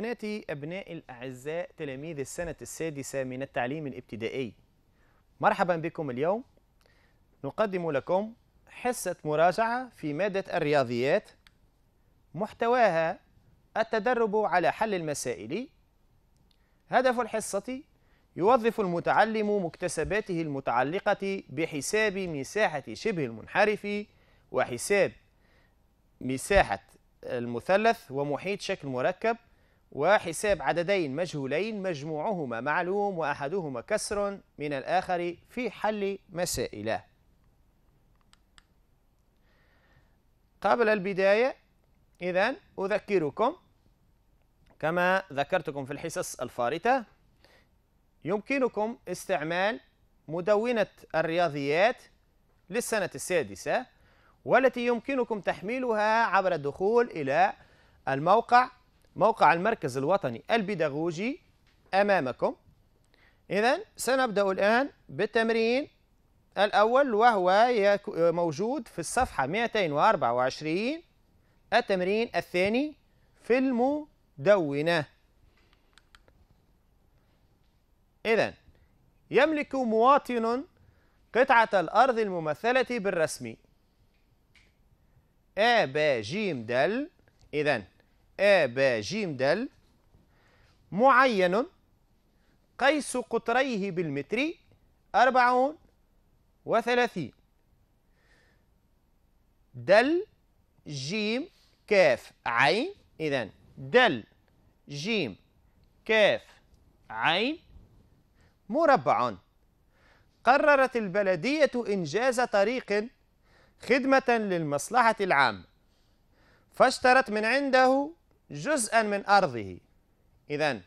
بناتي أبنائي الأعزاء تلاميذ السنة السادسة من التعليم الابتدائي مرحبا بكم اليوم نقدم لكم حصة مراجعة في مادة الرياضيات محتواها التدرب على حل المسائل هدف الحصة يوظف المتعلم مكتسباته المتعلقة بحساب مساحة شبه المنحرف وحساب مساحة المثلث ومحيط شكل مركب وحساب عددين مجهولين مجموعهما معلوم وأحدهما كسر من الآخر في حل مسائله قبل البداية إذا أذكركم كما ذكرتكم في الحصص الفارطة يمكنكم استعمال مدونة الرياضيات للسنة السادسة والتي يمكنكم تحميلها عبر الدخول إلى الموقع موقع المركز الوطني البيداغوجي أمامكم إذا سنبدأ الآن بالتمرين الأول وهو موجود في الصفحة 224 التمرين الثاني في المدونة إذا يملك مواطن قطعة الأرض الممثلة بالرسم أ ب ج د إذا أ ب ج د معين قيس قطريه بالمتر أربعون وثلاثين دل جيم كاف عين إذن دل جيم كاف عين مربع قررت البلدية إنجاز طريق خدمة للمصلحة العامة فاشترت من عنده جزءا من أرضه إذا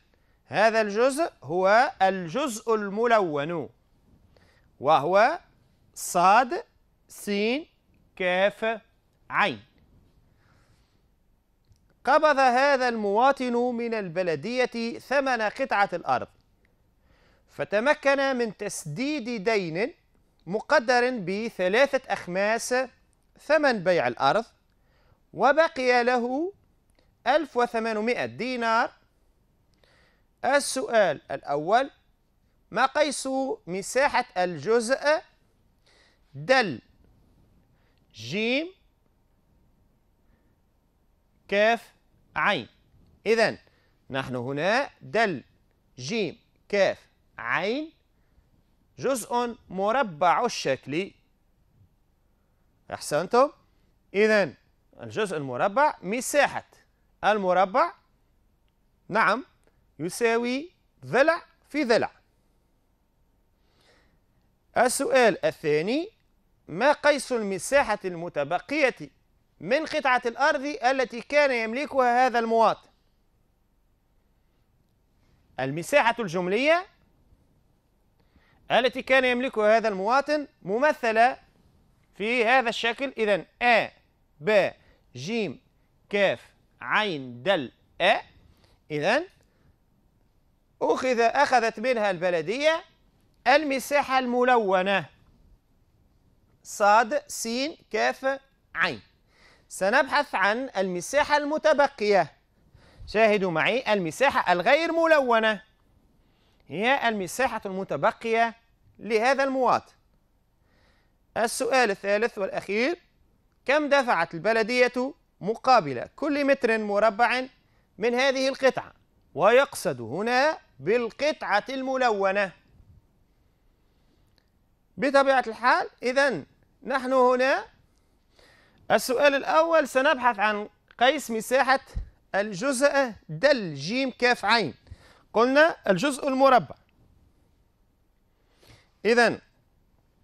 هذا الجزء هو الجزء الملون وهو صاد سين كاف عين قبض هذا المواطن من البلدية ثمن قطعة الأرض فتمكن من تسديد دين مقدر بثلاثة أخماس ثمن بيع الأرض وبقي له 1800 دينار السؤال الأول ما قيس مساحة الجزء دل جيم كاف عين إذا نحن هنا دل جيم كاف عين جزء مربع الشكل أحسنتم إذا الجزء المربع مساحة المربع نعم يساوي ضلع في ضلع السؤال الثاني ما قيس المساحة المتبقية من قطعة الأرض التي كان يملكها هذا المواطن المساحة الجملية التي كان يملكها هذا المواطن ممثلة في هذا الشكل إذا أ ب ج ك عين دل أ إذا أخذ أخذت منها البلدية المساحة الملونة صاد سين كاف عين سنبحث عن المساحة المتبقية شاهدوا معي المساحة الغير ملونة هي المساحة المتبقية لهذا المواطن السؤال الثالث والأخير كم دفعت البلدية مقابل كل متر مربع من هذه القطعة ويقصد هنا بالقطعة الملونة بطبيعة الحال إذا نحن هنا السؤال الأول سنبحث عن قيس مساحة الجزء دل جيم كاف عين قلنا الجزء المربع إذا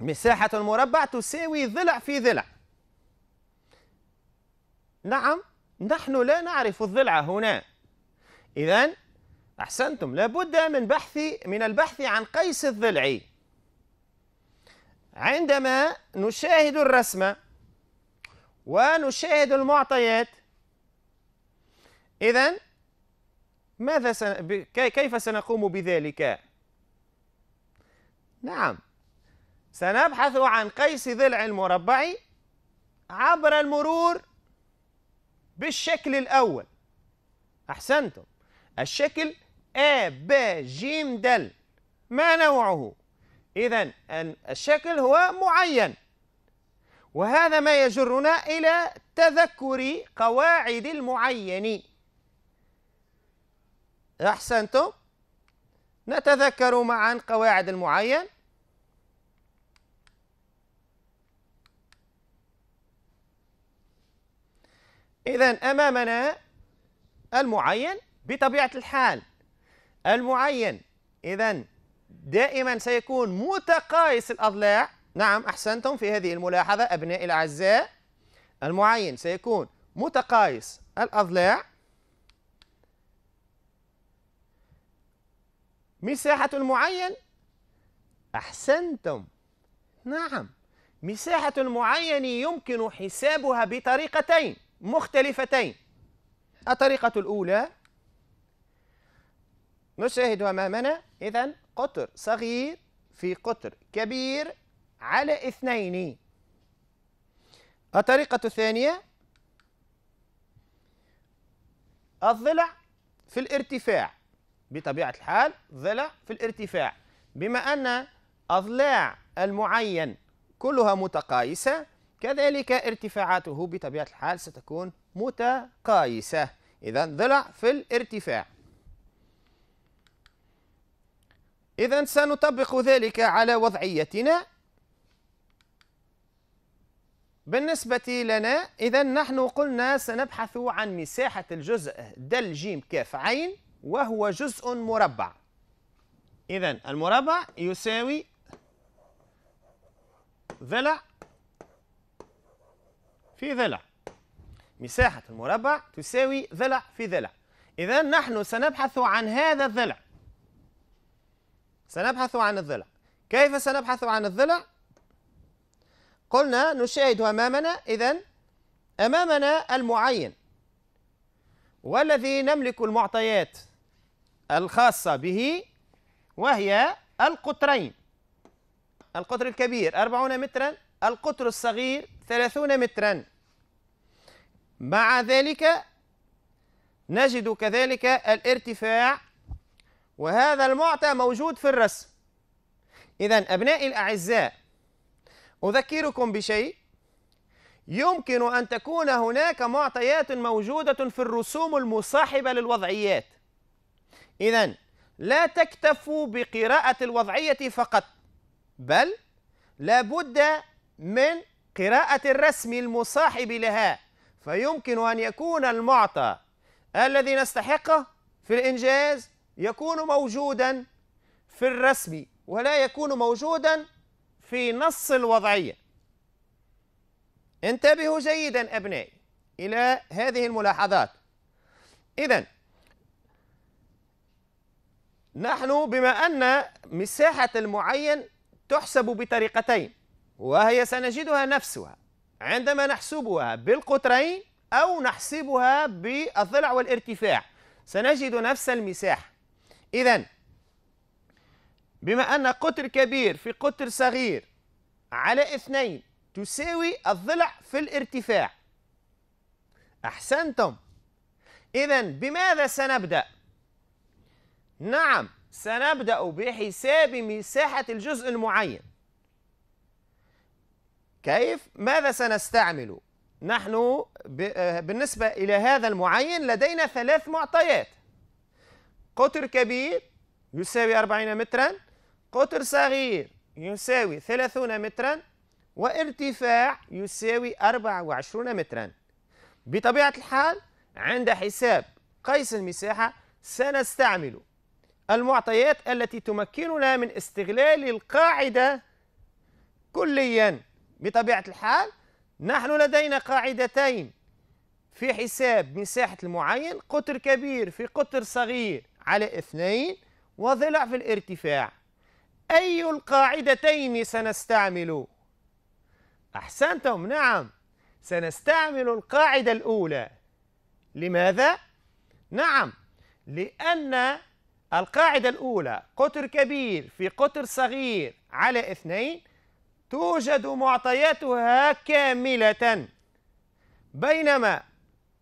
مساحة المربع تساوي ضلع في ضلع نعم نحن لا نعرف الضلع هنا إذا أحسنتم لابد من بحث من البحث عن قيس الضلع عندما نشاهد الرسمة ونشاهد المعطيات إذا ماذا سن... كيف سنقوم بذلك؟ نعم سنبحث عن قيس ضلع المربع عبر المرور بالشكل الأول أحسنتم الشكل أ ب ج د ما نوعه؟ إذا الشكل هو معين وهذا ما يجرنا إلى تذكر قواعد المعين أحسنتم؟ نتذكر معا قواعد المعين إذا أمامنا المعين بطبيعة الحال المعين إذا دائما سيكون متقايس الأضلاع نعم أحسنتم في هذه الملاحظة أبنائي الأعزاء المعين سيكون متقايس الأضلاع مساحة المعين أحسنتم نعم مساحة المعين يمكن حسابها بطريقتين مختلفتين الطريقة الأولى نشاهد أمامنا إذا قطر صغير في قطر كبير على اثنين الطريقة الثانية الضلع في الارتفاع بطبيعة الحال ضلع في الارتفاع بما أن أضلاع المعين كلها متقايسة كذلك ارتفاعاته بطبيعة الحال ستكون متقايسة إذا ضلع في الارتفاع إذا سنطبق ذلك على وضعيتنا بالنسبة لنا إذا نحن قلنا سنبحث عن مساحة الجزء دل جيم كاف عين وهو جزء مربع إذا المربع يساوي ضلع في ضلع مساحة المربع تساوي ضلع في ضلع إذا نحن سنبحث عن هذا الضلع سنبحث عن الضلع كيف سنبحث عن الضلع؟ قلنا نشاهد أمامنا إذا أمامنا المعين والذي نملك المعطيات الخاصة به وهي القطرين القطر الكبير 40 مترا القطر الصغير ثلاثون مترا مع ذلك نجد كذلك الارتفاع وهذا المعطى موجود في الرسم إذا أبنائي الأعزاء أذكركم بشيء يمكن أن تكون هناك معطيات موجودة في الرسوم المصاحبة للوضعيات إذا لا تكتفوا بقراءة الوضعية فقط بل لابد من قراءة الرسم المصاحب لها فيمكن أن يكون المعطى الذي نستحقه في الإنجاز يكون موجودا في الرسم ولا يكون موجودا في نص الوضعية انتبهوا جيدا أبنائي إلى هذه الملاحظات إذا نحن بما أن مساحة المعين تحسب بطريقتين وهي سنجدها نفسها عندما نحسبها بالقطرين أو نحسبها بالضلع والارتفاع سنجد نفس المساحة إذا بما أن قطر كبير في قطر صغير على اثنين تساوي الضلع في الارتفاع أحسنتم إذا بماذا سنبدأ؟ نعم سنبدأ بحساب مساحة الجزء المعين كيف ماذا سنستعمل نحن آه، بالنسبة إلى هذا المعين لدينا ثلاث معطيات قطر كبير يساوي 40 مترا قطر صغير يساوي 30 مترا وارتفاع يساوي 24 مترا بطبيعة الحال عند حساب قيس المساحة سنستعمل المعطيات التي تمكننا من استغلال القاعدة كلياً بطبيعة الحال نحن لدينا قاعدتين في حساب مساحة المعين قطر كبير في قطر صغير على اثنين وضلع في الارتفاع أي القاعدتين سنستعمل؟ أحسنتم نعم سنستعمل القاعدة الأولى لماذا؟ نعم لأن القاعدة الأولى قطر كبير في قطر صغير على اثنين توجد معطياتها كاملة بينما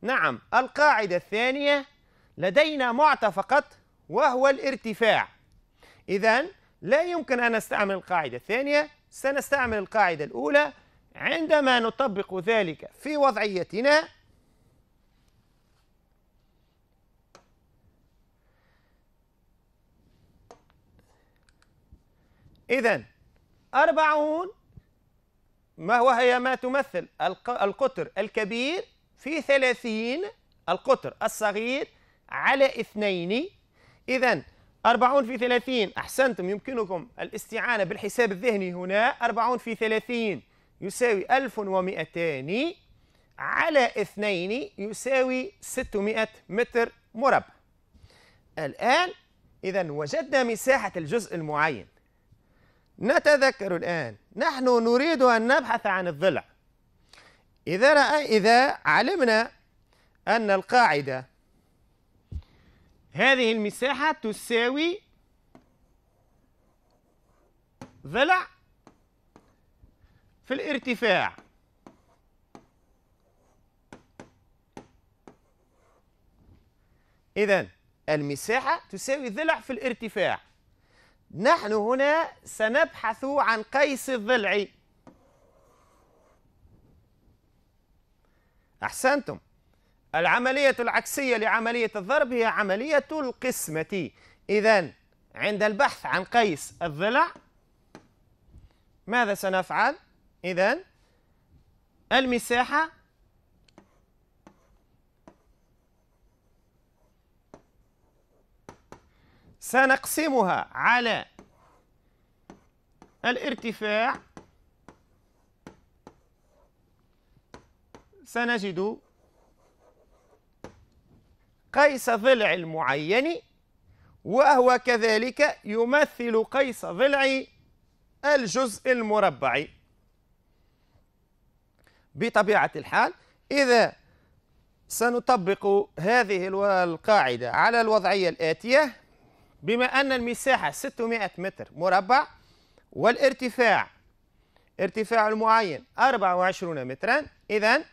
نعم القاعدة الثانية لدينا معطى فقط وهو الارتفاع إذا لا يمكن أن نستعمل القاعدة الثانية سنستعمل القاعدة الأولى عندما نطبق ذلك في وضعيتنا إذا أربعون ما وهي ما تمثل القطر الكبير في ثلاثين القطر الصغير على اثنين إذا أربعون في ثلاثين أحسنتم يمكنكم الاستعانة بالحساب الذهني هنا أربعون في ثلاثين يساوي ألف ومئتان على اثنين يساوي ستمائة متر مربع الآن إذا وجدنا مساحة الجزء المعين نتذكر الآن نحن نريد أن نبحث عن الضلع إذا رأى إذا علمنا أن القاعدة هذه المساحة تساوي ضلع في الارتفاع إذا المساحة تساوي ضلع في الارتفاع نحن هنا سنبحث عن قيس الضلع أحسنتم العملية العكسية لعملية الضرب هي عملية القسمة إذا عند البحث عن قيس الضلع ماذا سنفعل؟ إذا المساحة سنقسمها على الارتفاع سنجد قيس ضلع المعين وهو كذلك يمثل قيس ضلع الجزء المربع بطبيعة الحال إذا سنطبق هذه القاعدة على الوضعية الآتية بما أن المساحة 600 متر مربع والارتفاع ارتفاع المعين 24 مترا إذا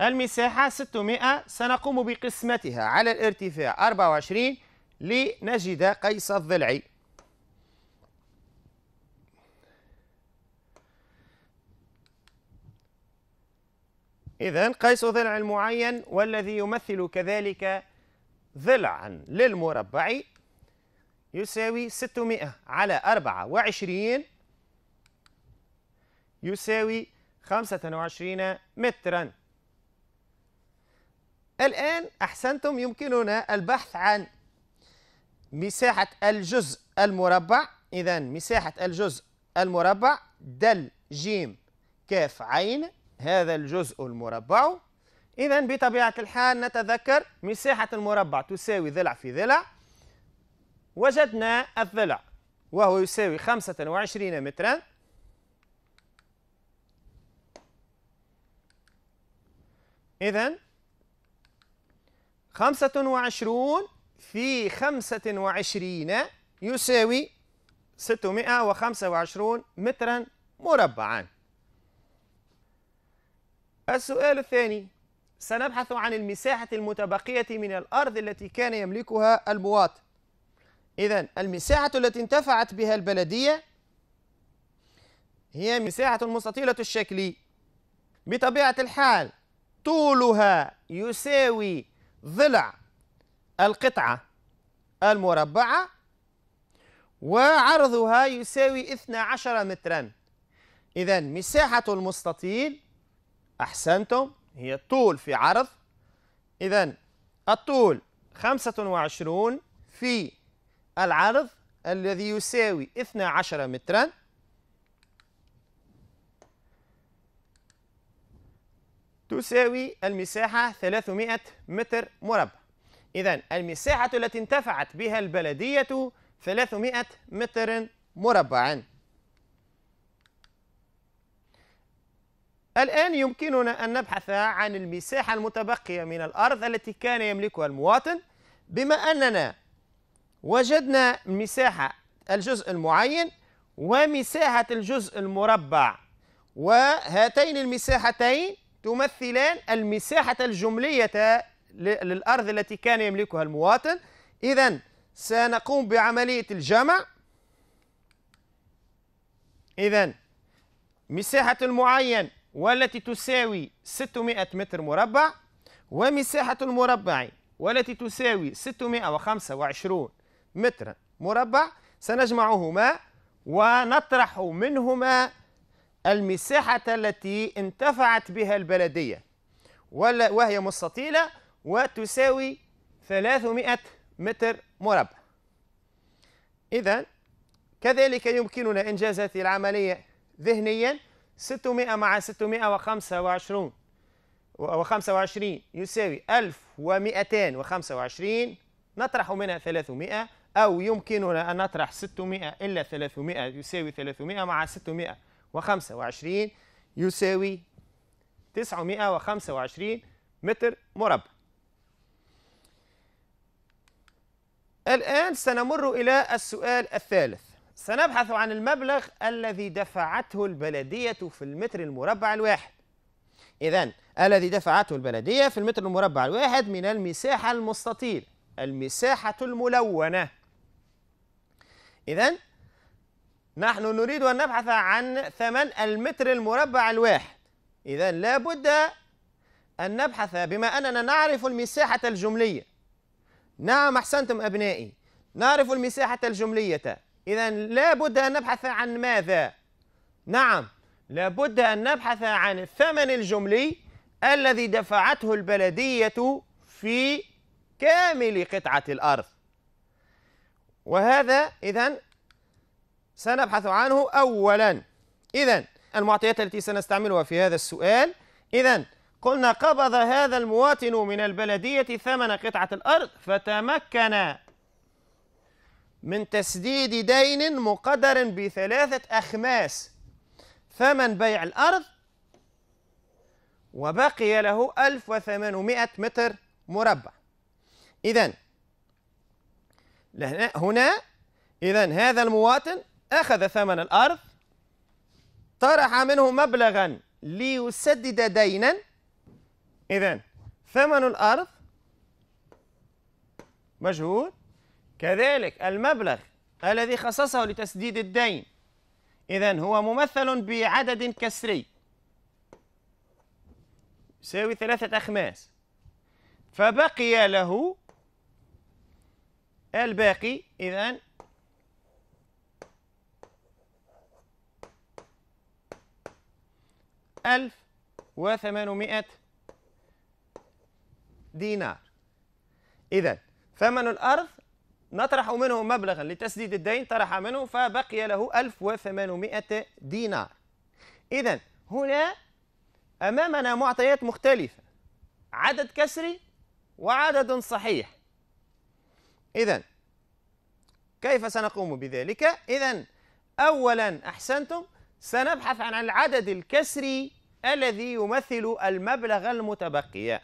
المساحة 600 سنقوم بقسمتها على الارتفاع 24 لنجد قيس الضلعي إذا قيس ضلع المعين والذي يمثل كذلك ضلعا للمربع يساوي 600 على 24 يساوي 25 مترا الآن أحسنتم يمكننا البحث عن مساحة الجزء المربع إذا مساحة الجزء المربع دل جيم كاف عين هذا الجزء المربع إذا بطبيعة الحال نتذكر مساحة المربع تساوي ضلع في ضلع وجدنا الضلع وهو يساوي 25 مترا إذا 25 في 25 يساوي 625 مترا مربعا السؤال الثاني سنبحث عن المساحة المتبقية من الأرض التي كان يملكها المواطن إذا المساحة التي انتفعت بها البلدية هي مساحة مستطيلة الشكل بطبيعة الحال طولها يساوي ضلع القطعة المربعة وعرضها يساوي 12 مترا إذا مساحة المستطيل أحسنتم هي طول في عرض إذا الطول 25 في العرض الذي يساوي 12 مترا تساوي المساحة 300 متر مربع إذا المساحة التي انتفعت بها البلدية 300 متر مربع الآن يمكننا أن نبحث عن المساحة المتبقية من الأرض التي كان يملكها المواطن بما أننا وجدنا مساحة الجزء المعين ومساحة الجزء المربع وهاتين المساحتين تمثلان المساحة الجملية للأرض التي كان يملكها المواطن إذا سنقوم بعملية الجمع إذا مساحة المعين والتي تساوي 600 متر مربع ومساحة المربع والتي تساوي 625 مترا مربع سنجمعهما ونطرح منهما المساحة التي انتفعت بها البلدية وهي مستطيلة وتساوي 300 متر مربع إذا كذلك يمكننا إنجاز هذه العملية ذهنيا 600 مع 625 و25 يساوي 1225 نطرح منها 300 أو يمكننا أن نطرح 600 إلا 300 يساوي 300 مع 625 يساوي 925 متر مربع الآن سنمر إلى السؤال الثالث سنبحث عن المبلغ الذي دفعته البلدية في المتر المربع الواحد إذا الذي دفعته البلدية في المتر المربع الواحد من المساحة المستطيلة المساحة الملونة إذا نحن نريد أن نبحث عن ثمن المتر المربع الواحد إذا لابد أن نبحث بما أننا نعرف المساحة الجملية نعم أحسنتم أبنائي نعرف المساحة الجملية إذا لابد أن نبحث عن ماذا؟ نعم لابد أن نبحث عن الثمن الجملي الذي دفعته البلدية في كامل قطعة الأرض وهذا إذا سنبحث عنه أولا إذا المعطيات التي سنستعملها في هذا السؤال إذا قلنا قبض هذا المواطن من البلدية ثمن قطعة الأرض فتمكن من تسديد دين مقدر بثلاثة أخماس ثمن بيع الأرض وبقي له 1800 متر مربع إذا لهنا هنا إذا هذا المواطن أخذ ثمن الأرض طرح منه مبلغا ليسدد دينا إذا ثمن الأرض مجهول كذلك المبلغ الذي خصصه لتسديد الدين إذا هو ممثل بعدد كسري يساوي ثلاثة أخماس فبقي له الباقي إذا ألف وثمانمائة دينار إذا ثمن الأرض نطرح منه مبلغا لتسديد الدين طرح منه فبقي له 1800 دينار إذا هنا أمامنا معطيات مختلفة عدد كسري وعدد صحيح إذا كيف سنقوم بذلك؟ إذا أولا أحسنتم سنبحث عن العدد الكسري الذي يمثل المبلغ المتبقي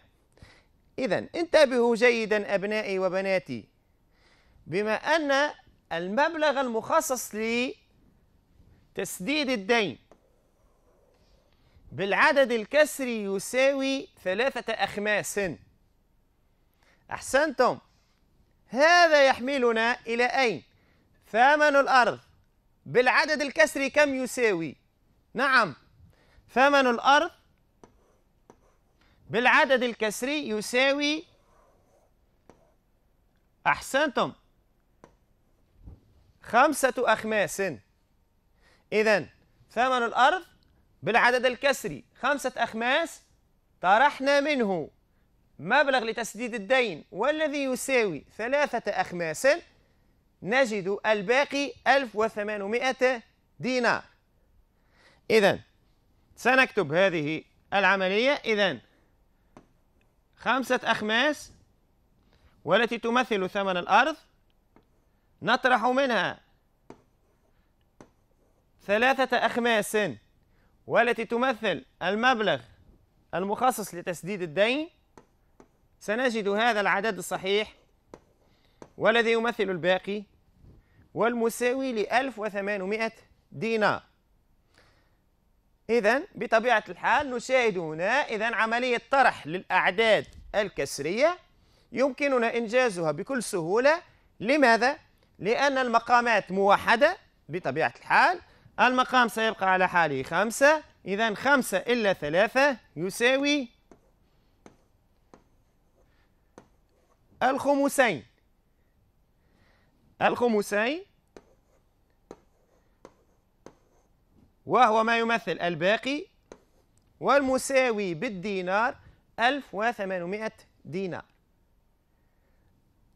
إذا انتبهوا جيدا أبنائي وبناتي بما أن المبلغ المخصص لتسديد الدين بالعدد الكسري يساوي ثلاثة أخماس أحسنتم هذا يحملنا إلى أين؟ ثمن الأرض بالعدد الكسري كم يساوي؟ نعم ثمن الأرض بالعدد الكسري يساوي أحسنتم خمسة أخماس إذا ثمن الأرض بالعدد الكسري خمسة أخماس طرحنا منه مبلغ لتسديد الدين والذي يساوي ثلاثة أخماس نجد الباقي 1800 دينار إذا سنكتب هذه العملية إذا خمسة أخماس والتي تمثل ثمن الأرض نطرح منها ثلاثة أخماس والتي تمثل المبلغ المخصص لتسديد الدين سنجد هذا العدد الصحيح والذي يمثل الباقي والمساوي ل 1800 دينار إذا بطبيعة الحال نشاهد هنا إذا عملية طرح للأعداد الكسرية يمكننا إنجازها بكل سهولة لماذا؟ لأن المقامات موحدة بطبيعة الحال المقام سيبقى على حاله خمسة إذا خمسة إلا ثلاثة يساوي الخمسين الخمسين وهو ما يمثل الباقي والمساوي بالدينار 1800 دينار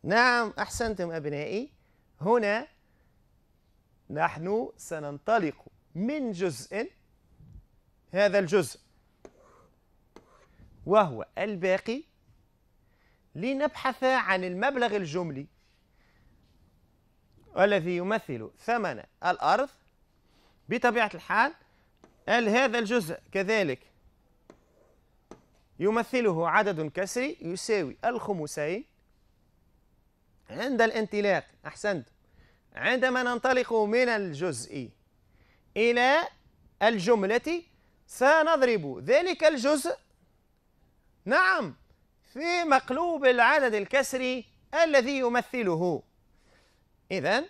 نعم أحسنتم أبنائي هنا نحن سننطلق من جزء هذا الجزء وهو الباقي لنبحث عن المبلغ الجملي والذي يمثل ثمن الأرض بطبيعة الحال هل هذا الجزء كذلك يمثله عدد كسري يساوي الخمسين عند الانطلاق أحسنت عندما ننطلق من الجزء إلى الجملة سنضرب ذلك الجزء نعم في مقلوب العدد الكسري الذي يمثله إذا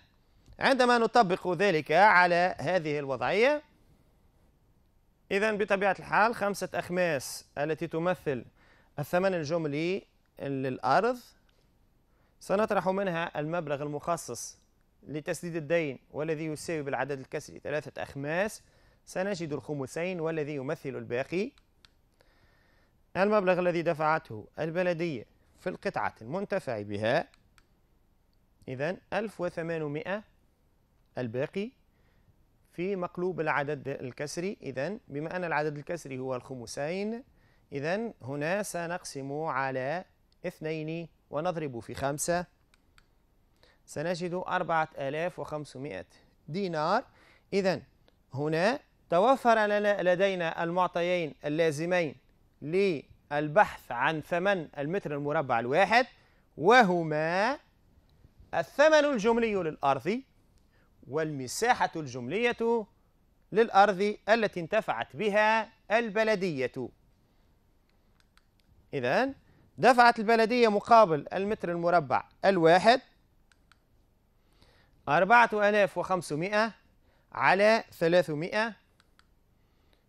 عندما نطبق ذلك على هذه الوضعية إذا بطبيعة الحال خمسة أخماس التي تمثل الثمن الجملي للأرض سنطرح منها المبلغ المخصص لتسديد الدين والذي يساوي بالعدد الكسري ثلاثة أخماس سنجد الخمسين والذي يمثل الباقي المبلغ الذي دفعته البلدية في القطعة المنتفع بها إذا 1800 الباقي في مقلوب العدد الكسري إذا بما أن العدد الكسري هو الخمسين إذا هنا سنقسم على اثنين ونضرب في خمسة سنجد أربعة آلاف وخمسمائة دينار إذا هنا توفر لنا لدينا المعطيين اللازمين للبحث عن ثمن المتر المربع الواحد وهما الثمن الجملي للأرض والمساحة الجملية للأرض التي انتفعت بها البلدية إذا دفعت البلدية مقابل المتر المربع الواحد 4500 على 300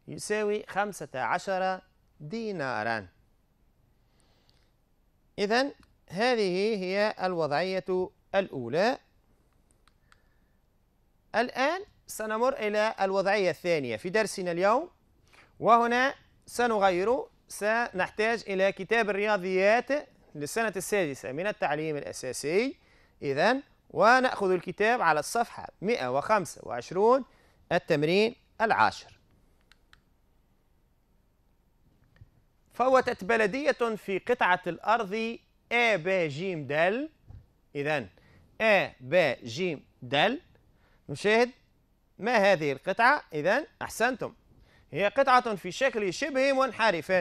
يساوي 15000 دينارا إذا هذه هي الوضعية الأولى الآن سنمر إلى الوضعية الثانية في درسنا اليوم وهنا سنغير سنحتاج إلى كتاب الرياضيات للسنة السادسة من التعليم الأساسي إذا ونأخذ الكتاب على الصفحة 125 التمرين العاشر فوتت بلدية في قطعة الأرض أ ب ج د إذا أ ب ج د نشاهد ما هذه القطعة؟ إذا أحسنتم هي قطعة في شكل شبه منحرف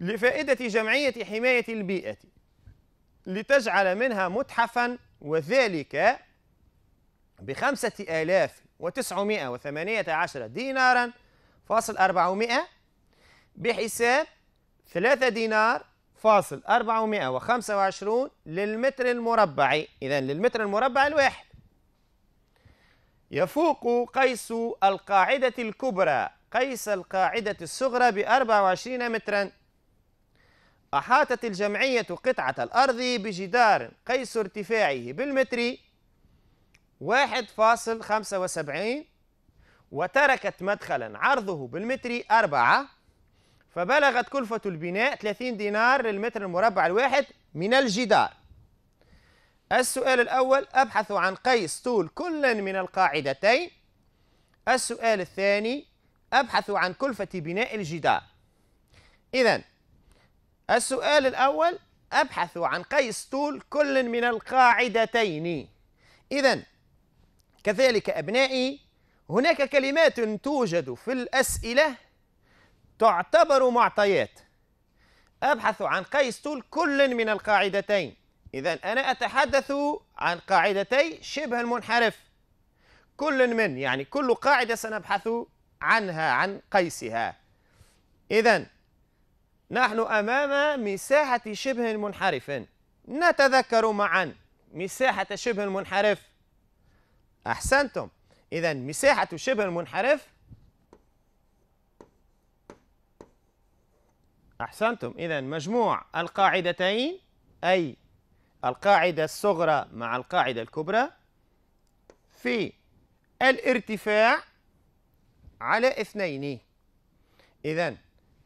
لفائدة جمعية حماية البيئة لتجعل منها متحفا وذلك بخمسة آلاف وتسعمائة وثمانية عشر ديناراً فاصل 400 بحساب 3 دينار فاصل 425 للمتر المربع إذا للمتر المربع الواحد يفوق قيس القاعدة الكبرى قيس القاعدة الصغرى ب 24 مترا أحاطت الجمعية قطعة الأرض بجدار قيس ارتفاعه بالمتر 1.75 وتركت مدخلا عرضه بالمتر أربعة فبلغت كلفة البناء 30 دينار للمتر المربع الواحد من الجدار السؤال الأول أبحث عن قيس طول كل من القاعدتين السؤال الثاني أبحث عن كلفة بناء الجدار إذا السؤال الأول أبحث عن قيس طول كل من القاعدتين إذا كذلك أبنائي هناك كلمات توجد في الأسئلة تعتبر معطيات أبحث عن قيس طول كل من القاعدتين إذا أنا أتحدث عن قاعدتي شبه المنحرف كل من يعني كل قاعدة سنبحث عنها عن قيسها إذا نحن أمام مساحة شبه منحرف نتذكر معا مساحة شبه المنحرف أحسنتم إذا مساحة شبه المنحرف أحسنتم إذا مجموع القاعدتين أي القاعدة الصغرى مع القاعدة الكبرى في الارتفاع على اثنين إذا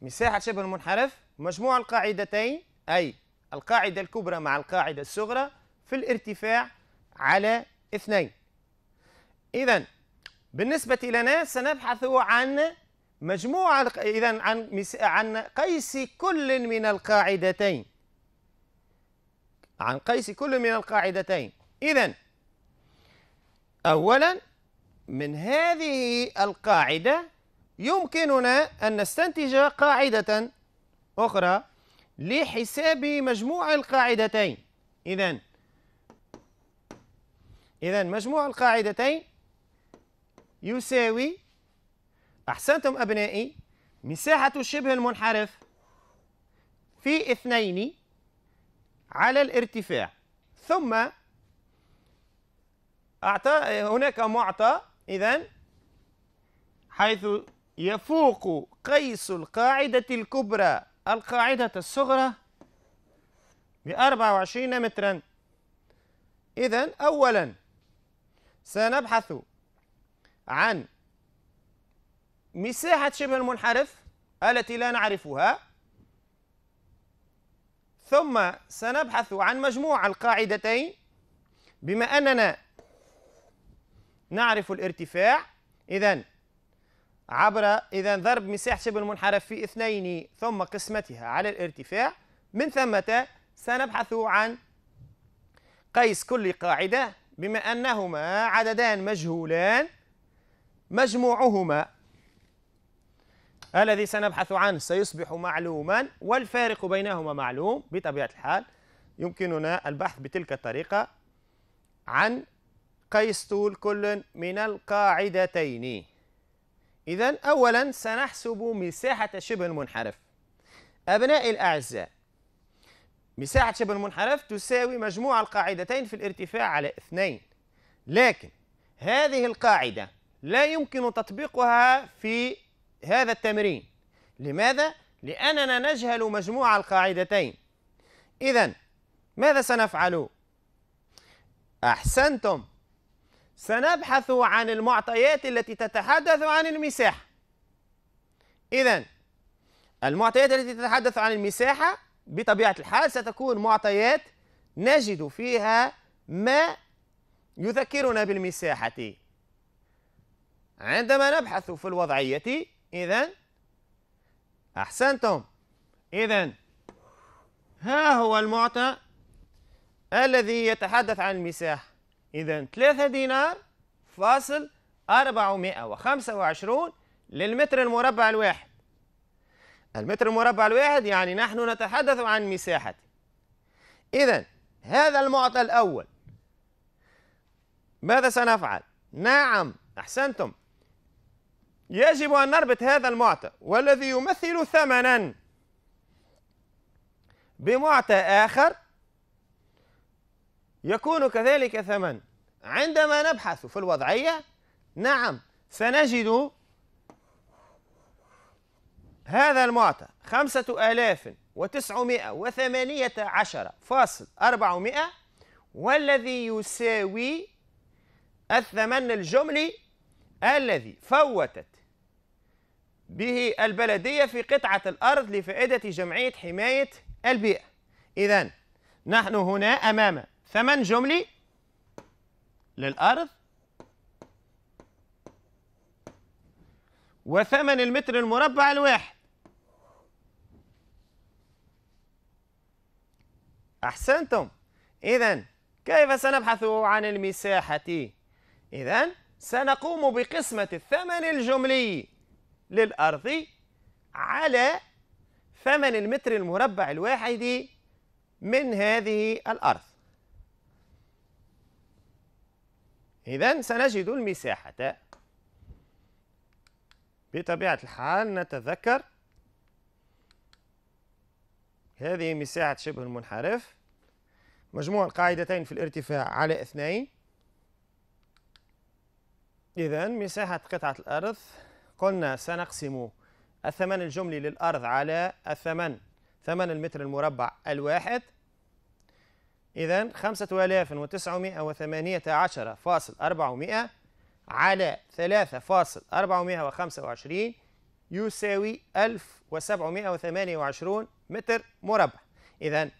مساحة شبه المنحرف مجموع القاعدتين أي القاعدة الكبرى مع القاعدة الصغرى في الارتفاع على اثنين إذا بالنسبة لنا سنبحث عن مجموعة إذا عن عن قيس كل من القاعدتين عن قيس كل من القاعدتين إذا أولا من هذه القاعدة يمكننا أن نستنتج قاعدة أخرى لحساب مجموع القاعدتين إذا إذا مجموع القاعدتين يساوي أحسنتم أبنائي مساحة شبه المنحرف في اثنين على الارتفاع ثم أعطى هناك معطى إذا حيث يفوق قيس القاعدة الكبرى القاعدة الصغرى ب 24 مترا إذا أولا سنبحث عن مساحة شبه المنحرف التي لا نعرفها ثم سنبحث عن مجموع القاعدتين بما أننا نعرف الارتفاع إذا عبر إذا ضرب مساحة شبه المنحرف في اثنين ثم قسمتها على الارتفاع من ثمة سنبحث عن قيس كل قاعدة بما أنهما عددان مجهولان مجموعهما الذي سنبحث عنه سيصبح معلوما والفارق بينهما معلوم بطبيعة الحال يمكننا البحث بتلك الطريقة عن قيس طول كل من القاعدتين إذا أولا سنحسب مساحة شبه المنحرف أبنائي الأعزاء مساحة شبه المنحرف تساوي مجموع القاعدتين في الارتفاع على اثنين لكن هذه القاعدة لا يمكن تطبيقها في هذا التمرين لماذا؟ لأننا نجهل مجموع القاعدتين إذا ماذا سنفعل؟ أحسنتم سنبحث عن المعطيات التي تتحدث عن المساحة إذا المعطيات التي تتحدث عن المساحة بطبيعة الحال ستكون معطيات نجد فيها ما يذكرنا بالمساحة عندما نبحث في الوضعية إذا أحسنتم إذا ها هو المعطى الذي يتحدث عن المساحة إذا 3 دينار فاصل 425 للمتر المربع الواحد المتر المربع الواحد يعني نحن نتحدث عن مساحة إذا هذا المعطى الأول ماذا سنفعل؟ نعم أحسنتم يجب أن نربط هذا المعطى والذي يمثل ثمنا بمعطى آخر يكون كذلك ثمن عندما نبحث في الوضعية نعم سنجد هذا المعطى خمسة آلاف وتسعمائة وثمانية عشر فاصل أربعمائة والذي يساوي الثمن الجملي الذي فوتت به البلدية في قطعة الأرض لفائدة جمعية حماية البيئة إذا نحن هنا أمام ثمن جملي للأرض وثمن المتر المربع الواحد أحسنتم إذا كيف سنبحث عن المساحة؟ إذا سنقوم بقسمة الثمن الجملي للأرض على ثمن المتر المربع الواحد من هذه الأرض إذا سنجد المساحة بطبيعة الحال نتذكر هذه مساحة شبه المنحرف مجموع القاعدتين في الارتفاع على اثنين إذا مساحة قطعة الأرض قلنا سنقسم الثمن الجملي للأرض على الثمن ثمن المتر المربع الواحد إذا خمسة آلاف وتسعمائة وثمانية عشر فاصل أربعمائة على ثلاثة فاصل أربعمائة وخمسة وعشرين يساوي ألف وسبعمائة وثمانية وعشرون متر مربع إذا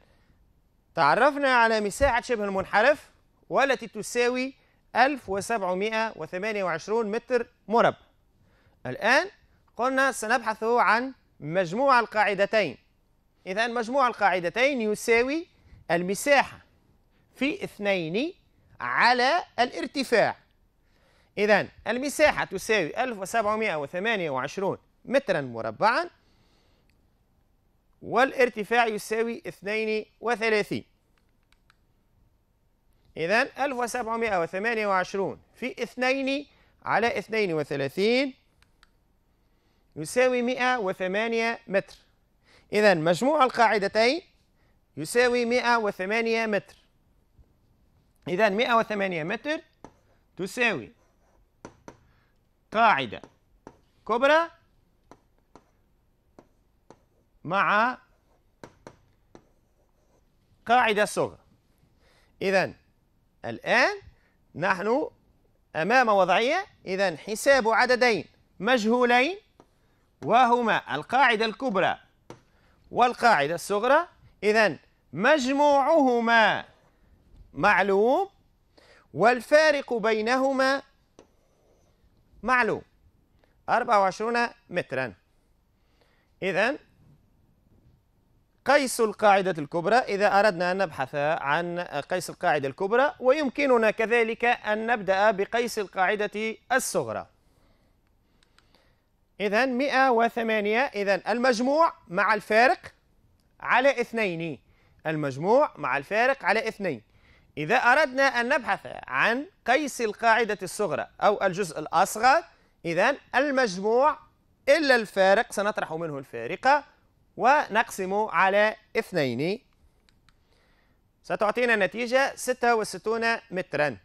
تعرفنا على مساحة شبه المنحرف والتي تساوي ألف وثمانية وعشرون متر مربع الآن قلنا سنبحث عن مجموع القاعدتين إذا مجموع القاعدتين يساوي المساحة في اثنين على الارتفاع إذا المساحة تساوي 1728 مترا مربعا والارتفاع يساوي 32 إذا 1728 في 2 على 32 يساوي 108 متر إذا مجموع القاعدتين يساوي 108 متر إذا 108 متر تساوي قاعدة كبرى مع قاعدة صغرى إذا الآن نحن أمام وضعية إذا حساب عددين مجهولين وهما القاعدة الكبرى والقاعدة الصغرى إذا مجموعهما معلوم والفارق بينهما معلوم 24 مترا إذا قيس القاعدة الكبرى إذا أردنا أن نبحث عن قيس القاعدة الكبرى ويمكننا كذلك أن نبدأ بقيس القاعدة الصغرى إذا 108 إذا المجموع مع الفارق على اثنين المجموع مع الفارق على اثنين إذا أردنا أن نبحث عن قيس القاعدة الصغرى أو الجزء الأصغر إذا المجموع إلا الفارق سنطرح منه الفارقة ونقسم على اثنين ستعطينا النتيجة 66 متراً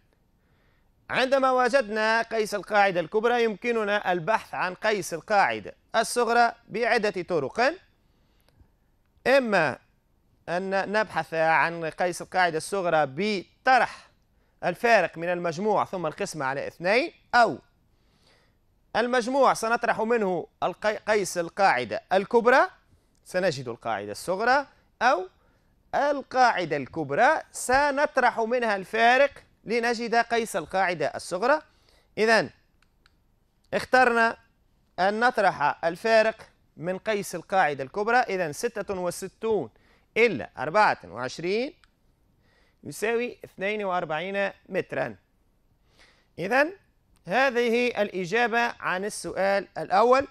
عندما وجدنا قيس القاعدة الكبرى يمكننا البحث عن قيس القاعدة الصغرى بعدة طرق إما أن نبحث عن قيس القاعدة الصغرى بطرح الفارق من المجموع ثم القسمة على اثنين أو المجموع سنطرح منه قيس القاعدة الكبرى سنجد القاعدة الصغرى أو القاعدة الكبرى سنطرح منها الفارق لنجد قيس القاعدة الصغرى إذا اخترنا أن نطرح الفارق من قيس القاعدة الكبرى إذا 66 إلا 24 يساوي 42 مترا إذا هذه الإجابة عن السؤال الأول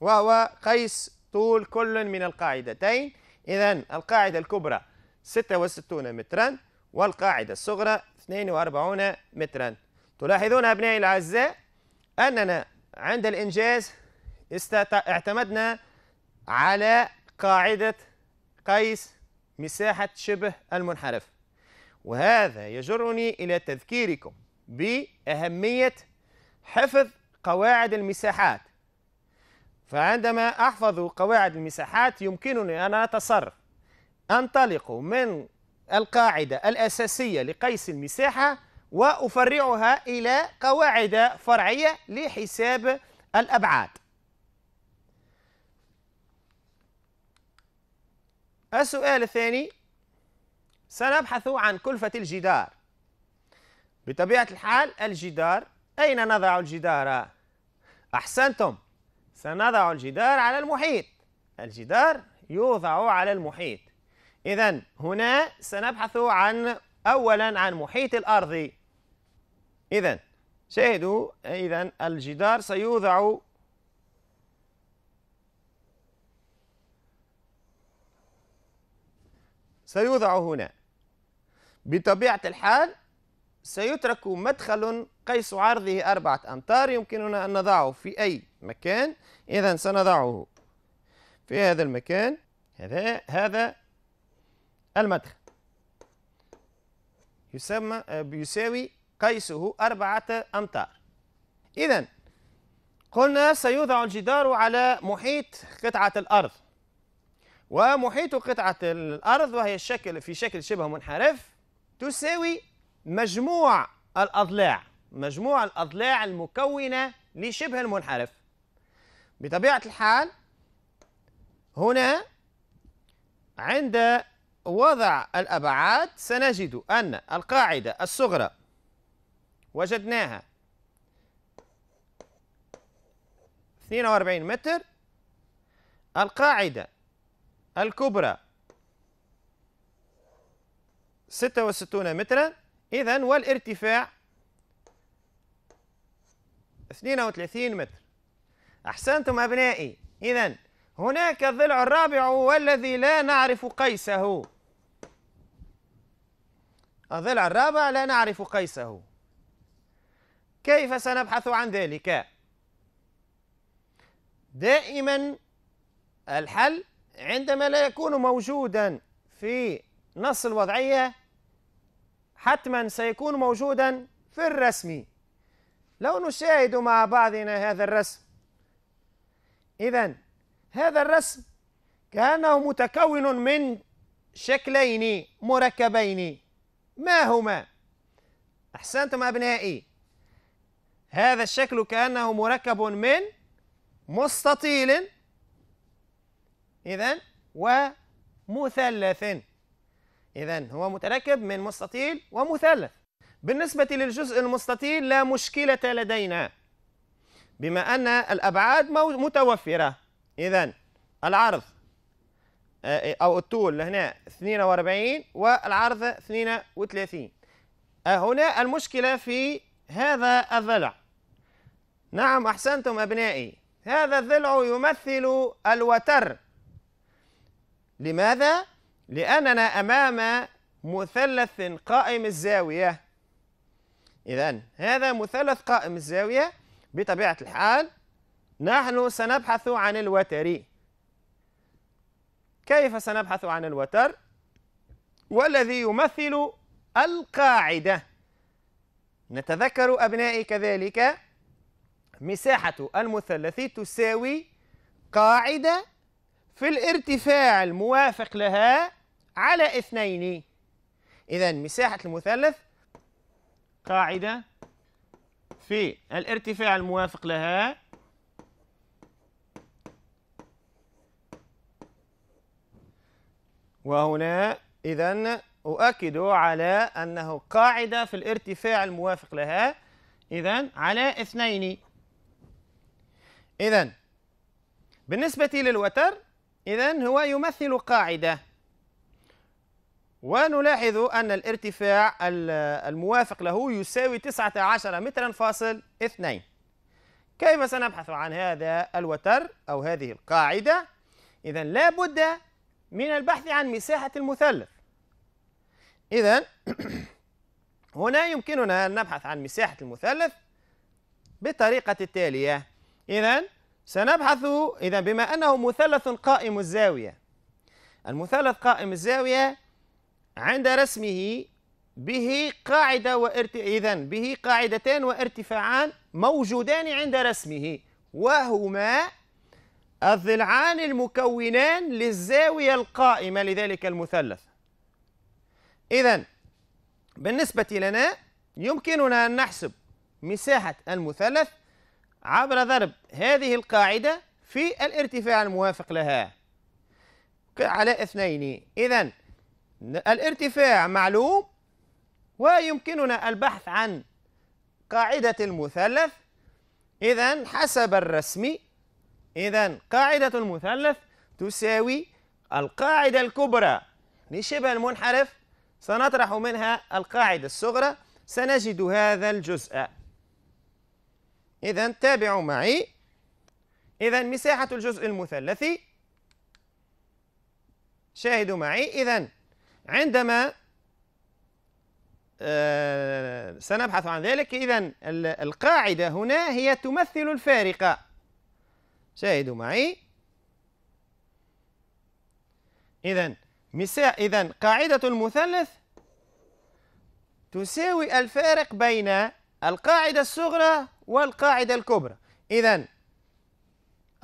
وهو قيس طول كل من القاعدتين إذا القاعدة الكبرى 66 مترا والقاعدة الصغرى 42 مترا تلاحظون أبنائي الأعزاء أننا عند الإنجاز اعتمدنا على قاعدة قيس مساحة شبه المنحرف وهذا يجرني إلى تذكيركم بأهمية حفظ قواعد المساحات فعندما أحفظ قواعد المساحات يمكنني أن أتصرف أنطلق من القاعدة الأساسية لقيس المساحة وأفرعها إلى قواعد فرعية لحساب الأبعاد السؤال الثاني سنبحث عن كلفة الجدار بطبيعة الحال الجدار أين نضع الجدار؟ أحسنتم سنضع الجدار على المحيط الجدار يوضع على المحيط إذا هنا سنبحث عن أولا عن محيط الأرض إذا شاهدوا إذا الجدار سيوضع سيوضع هنا بطبيعة الحال سيترك مدخل قيس عرضه أربعة أمتار يمكننا أن نضعه في أي مكان إذا سنضعه في هذا المكان هذا هذا المدخل يسمى يساوي قيسه أربعة أمتار إذا قلنا سيوضع الجدار على محيط قطعة الأرض ومحيط قطعة الأرض وهي الشكل في شكل شبه منحرف تساوي مجموع الأضلاع مجموع الأضلاع المكونة لشبه المنحرف بطبيعة الحال هنا عند وضع الأبعاد سنجد أن القاعدة الصغرى وجدناها 42 متر القاعدة الكبرى 66 مترا إذا والارتفاع 32 متر أحسنتم أبنائي إذا هناك الضلع الرابع والذي لا نعرف قيسه الضلع الرابع لا نعرف قيسه كيف سنبحث عن ذلك دائما الحل عندما لا يكون موجودا في نص الوضعية حتما سيكون موجودا في الرسم لو نشاهد مع بعضنا هذا الرسم إذا هذا الرسم كأنه متكون من شكلين مركبين ما هما أحسنتم أبنائي هذا الشكل كأنه مركب من مستطيل إذا ومثلث إذا هو متركب من مستطيل ومثلث بالنسبة للجزء المستطيل لا مشكلة لدينا بما أن الأبعاد متوفرة إذا العرض آه، او الطول لهنا 42 والعرض 32 آه، هنا المشكلة في هذا الضلع نعم أحسنتم أبنائي هذا الضلع يمثل الوتر لماذا؟ لأننا أمام مثلث قائم الزاوية إذا هذا مثلث قائم الزاوية بطبيعة الحال نحن سنبحث عن الوتر كيف سنبحث عن الوتر والذي يمثل القاعدة نتذكر أبنائي كذلك مساحة المثلث تساوي قاعدة في الارتفاع الموافق لها على اثنين إذا مساحة المثلث قاعدة في الارتفاع الموافق لها وهنا إذا أؤكد على أنه قاعدة في الارتفاع الموافق لها إذا على اثنين إذا بالنسبة للوتر إذا هو يمثل قاعدة ونلاحظ أن الارتفاع الموافق له يساوي 19 مترا فاصل اثنين كيف سنبحث عن هذا الوتر أو هذه القاعدة؟ إذا لابد من البحث عن مساحة المثلث إذا هنا يمكننا أن نبحث عن مساحة المثلث بالطريقة التالية إذا سنبحث إذا بما أنه مثلث قائم الزاوية المثلث قائم الزاوية عند رسمه به قاعدة وارت... إذا به قاعدتان وارتفاعان موجودان عند رسمه وهما الضلعان المكونان للزاوية القائمة لذلك المثلث إذا بالنسبة لنا يمكننا أن نحسب مساحة المثلث عبر ضرب هذه القاعدة في الارتفاع الموافق لها على اثنين إذا الارتفاع معلوم ويمكننا البحث عن قاعدة المثلث إذا حسب الرسم إذا قاعدة المثلث تساوي القاعدة الكبرى لشبه المنحرف سنطرح منها القاعدة الصغرى سنجد هذا الجزء إذا تابعوا معي إذا مساحة الجزء المثلثي شاهدوا معي إذا عندما آه سنبحث عن ذلك إذا القاعدة هنا هي تمثل الفارقة شاهدوا معي إذا مثال إذا قاعدة المثلث تساوي الفارق بين القاعدة الصغرى والقاعدة الكبرى إذا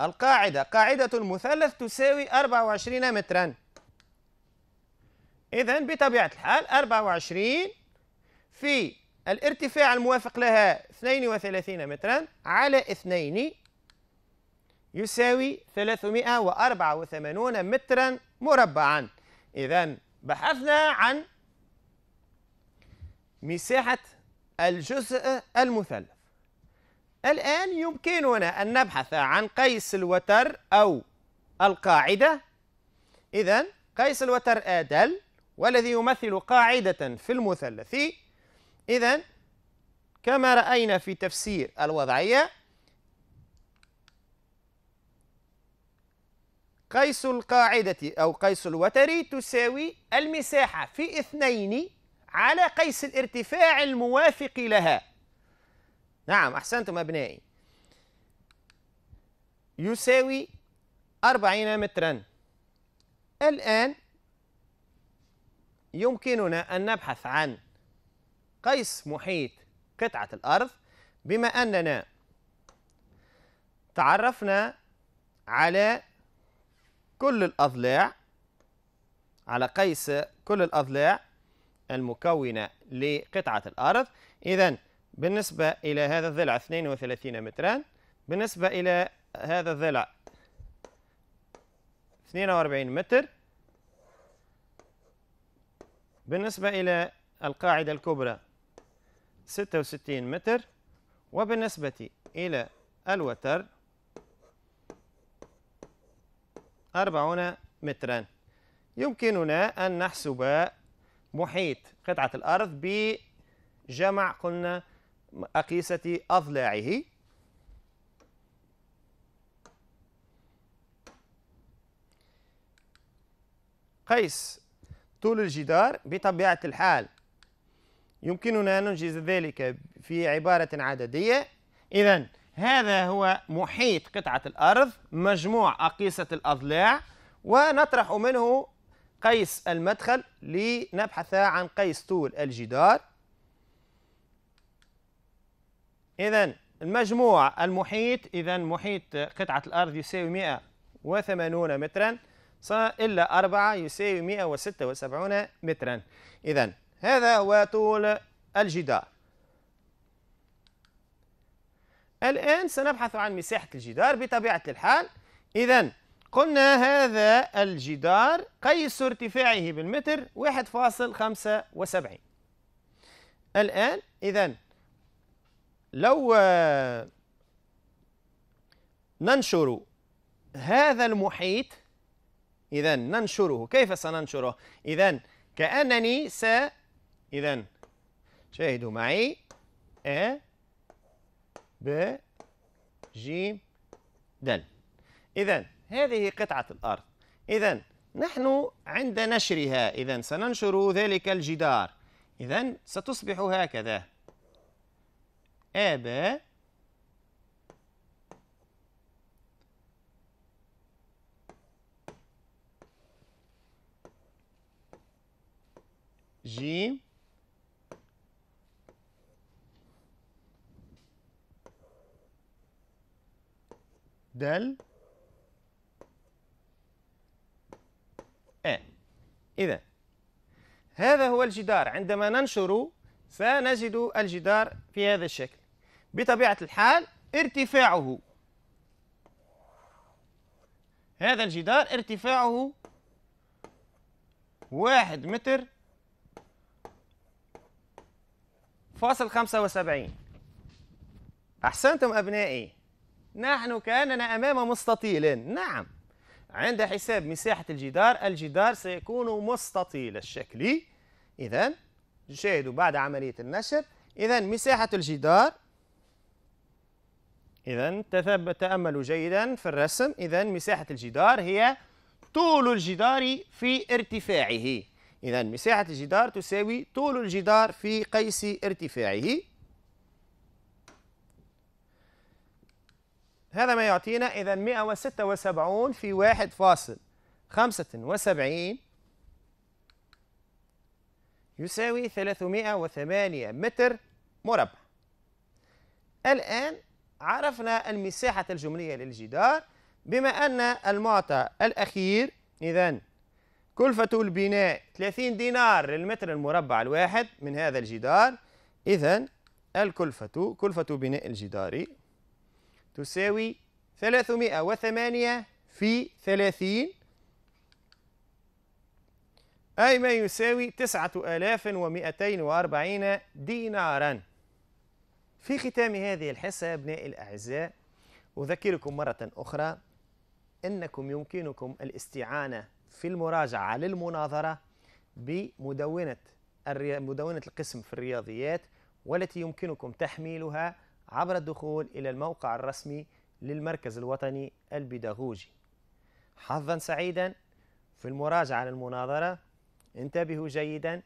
القاعدة قاعدة المثلث تساوي 24 مترا إذا بطبيعة الحال 24 في الارتفاع الموافق لها 32 مترا على 2 يساوي 384 مترا مربعا إذا بحثنا عن مساحة الجزء المثلث الآن يمكننا أن نبحث عن قيس الوتر أو القاعدة إذا قيس الوتر آدل والذي يمثل قاعدة في المثلث إذا كما رأينا في تفسير الوضعية قيس القاعدة أو قيس الوتر تساوي المساحة في اثنين على قيس الارتفاع الموافق لها نعم أحسنتم أبنائي يساوي أربعين مترا الآن يمكننا أن نبحث عن قيس محيط قطعة الأرض بما أننا تعرفنا على كل الأضلاع على قيس كل الأضلاع المكونة لقطعة الأرض إذا بالنسبة إلى هذا الضلع 32 مترا بالنسبة إلى هذا الضلع 42 متر بالنسبة إلى القاعدة الكبرى 66 متر وبالنسبة إلى الوتر 40 مترا يمكننا أن نحسب محيط قطعة الأرض بجمع قلنا أقيسة أضلاعه قيس طول الجدار بطبيعة الحال يمكننا أن ننجز ذلك في عبارة عددية إذا هذا هو محيط قطعة الأرض مجموع أقيسة الأضلاع ونطرح منه قيس المدخل لنبحث عن قيس طول الجدار إذا المجموع المحيط إذا محيط قطعة الأرض يساوي 180 مترا إلا 4 يساوي 176 مترا إذا هذا هو طول الجدار الآن سنبحث عن مساحة الجدار بطبيعة الحال إذا قلنا هذا الجدار قيس ارتفاعه بالمتر 1.75 الآن إذا لو آه، ننشر هذا المحيط إذا ننشره كيف سننشره؟ إذا كأنني س إذا شاهدوا معي إيه ب ج د إذا هذه قطعة الأرض إذا نحن عند نشرها إذا سننشر ذلك الجدار إذا ستصبح هكذا ا ب ج دال آ إذا هذا هو الجدار عندما ننشر سنجد الجدار في هذا الشكل بطبيعة الحال ارتفاعه هذا الجدار ارتفاعه واحد متر فاصل خمسة وسبعين أحسنتم أبنائي نحن كأننا أمام مستطيل نعم عند حساب مساحة الجدار الجدار سيكون مستطيل الشكل إذا نشاهد بعد عملية النشر إذا مساحة الجدار إذا تأملوا جيدا في الرسم إذا مساحة الجدار هي طول الجدار في ارتفاعه إذا مساحة الجدار تساوي طول الجدار في قيس ارتفاعه هذا ما يعطينا إذا 176 في 1.75 يساوي 308 متر مربع الآن عرفنا المساحة الجملية للجدار بما أن المعطى الأخير إذا كلفة البناء 30 دينار للمتر المربع الواحد من هذا الجدار إذا الكلفة كلفة بناء الجدار تساوي 308 في 30 أي ما يساوي 9240 دينارا في ختام هذه الحصة أبنائي الأعزاء أذكركم مرة أخرى أنكم يمكنكم الاستعانة في المراجعة للمناظرة بمدونة مدونة القسم في الرياضيات والتي يمكنكم تحميلها عبر الدخول إلى الموقع الرسمي للمركز الوطني البيداغوجي حظا سعيدا في المراجعة للمناظرة انتبهوا جيدا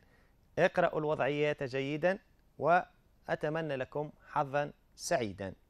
اقرأوا الوضعيات جيدا وأتمنى لكم حظا سعيدا